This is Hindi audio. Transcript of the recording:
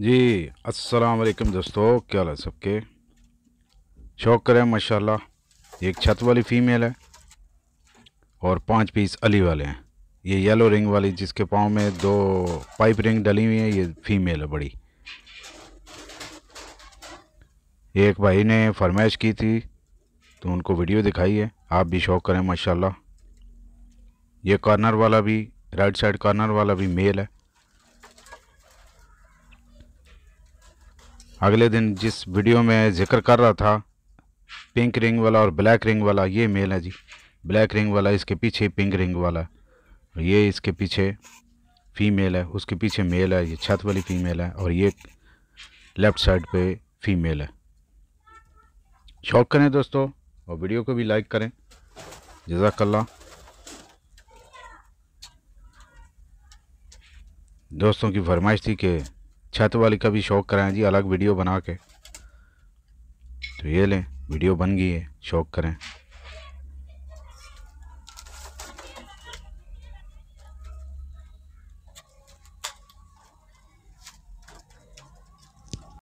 जी अस्सलाम वालेकुम दोस्तों क्या हाल है सबके शौक करें माशाल्लाह एक छत वाली फ़ीमेल है और पांच पीस अली वाले हैं ये येलो रिंग वाली जिसके पाँव में दो पाइप रिंग डली हुई है ये फ़ीमेल है बड़ी एक भाई ने फरमाइश की थी तो उनको वीडियो दिखाई है आप भी शौक करें माशाल्लाह ये कॉर्नर वाला भी राइट साइड कॉर्नर वाला भी मेल है अगले दिन जिस वीडियो में जिक्र कर रहा था पिंक रिंग वाला और ब्लैक रिंग वाला ये मेल है जी ब्लैक रिंग वाला इसके पीछे पिंक रिंग वाला है और ये इसके पीछे फीमेल है उसके पीछे मेल है ये छत वाली फीमेल है और ये लेफ़्ट साइड पे फीमेल है शौक करें दोस्तों और वीडियो को भी लाइक करें जजाकल्ला दोस्तों की फरमाइश थी कि छत वाली का भी शौक कराएं जी अलग वीडियो बना के तो ये लें वीडियो बन गई है शौक करें